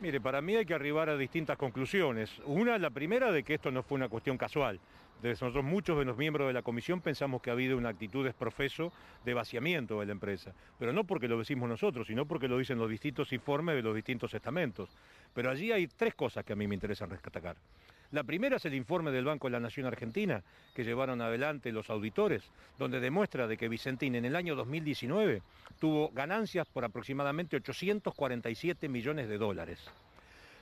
Mire, para mí hay que arribar a distintas conclusiones. Una, la primera, de que esto no fue una cuestión casual. nosotros muchos de los miembros de la comisión pensamos que ha habido una actitud desprofeso de vaciamiento de la empresa, pero no porque lo decimos nosotros, sino porque lo dicen los distintos informes de los distintos estamentos. Pero allí hay tres cosas que a mí me interesan rescatar. La primera es el informe del Banco de la Nación Argentina que llevaron adelante los auditores, donde demuestra de que Vicentín en el año 2019 tuvo ganancias por aproximadamente 847 millones de dólares.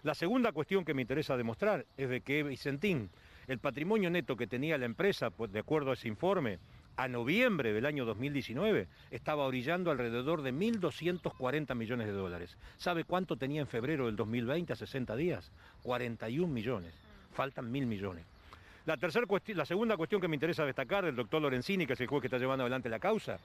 La segunda cuestión que me interesa demostrar es de que Vicentín, el patrimonio neto que tenía la empresa, pues, de acuerdo a ese informe, a noviembre del año 2019 estaba orillando alrededor de 1.240 millones de dólares. ¿Sabe cuánto tenía en febrero del 2020 a 60 días? 41 millones faltan mil millones. La, la segunda cuestión que me interesa destacar del doctor Lorenzini, que es el juez que está llevando adelante la causa,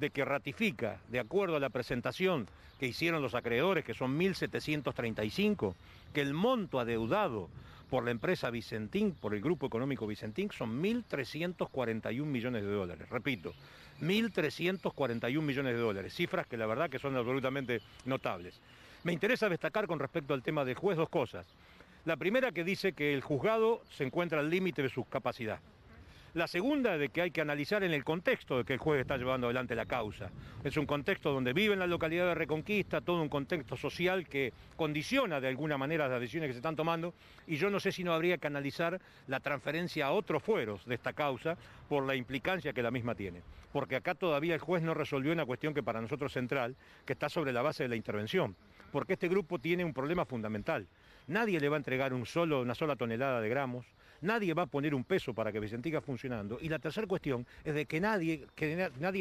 de que ratifica, de acuerdo a la presentación que hicieron los acreedores, que son 1.735, que el monto adeudado por la empresa Vicentín, por el grupo económico Vicentín, son 1.341 millones de dólares. Repito, 1.341 millones de dólares, cifras que la verdad que son absolutamente notables. Me interesa destacar con respecto al tema del juez dos cosas. La primera que dice que el juzgado se encuentra al límite de su capacidad. La segunda de que hay que analizar en el contexto de que el juez está llevando adelante la causa. Es un contexto donde vive en la localidad de Reconquista, todo un contexto social que condiciona de alguna manera las decisiones que se están tomando y yo no sé si no habría que analizar la transferencia a otros fueros de esta causa por la implicancia que la misma tiene. Porque acá todavía el juez no resolvió una cuestión que para nosotros es central, que está sobre la base de la intervención. Porque este grupo tiene un problema fundamental Nadie le va a entregar un solo, una sola tonelada de gramos, nadie va a poner un peso para que siga funcionando. Y la tercera cuestión es de que nadie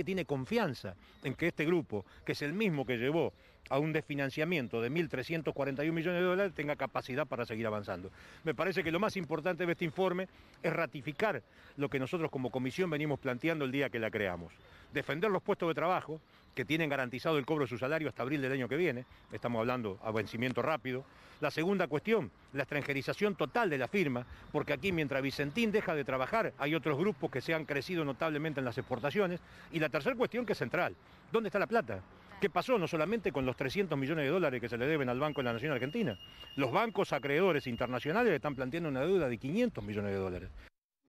tiene confianza en que este grupo, que es el mismo que llevó a un desfinanciamiento de 1.341 millones de dólares tenga capacidad para seguir avanzando. Me parece que lo más importante de este informe es ratificar lo que nosotros como comisión venimos planteando el día que la creamos. Defender los puestos de trabajo que tienen garantizado el cobro de su salario hasta abril del año que viene, estamos hablando a vencimiento rápido. La segunda cuestión, la extranjerización total de la firma, porque aquí mientras Vicentín deja de trabajar, hay otros grupos que se han crecido notablemente en las exportaciones. Y la tercera cuestión que es central, ¿dónde está la plata? ¿Qué pasó no solamente con los 300 millones de dólares que se le deben al Banco de la Nación Argentina? Los bancos acreedores internacionales están planteando una deuda de 500 millones de dólares.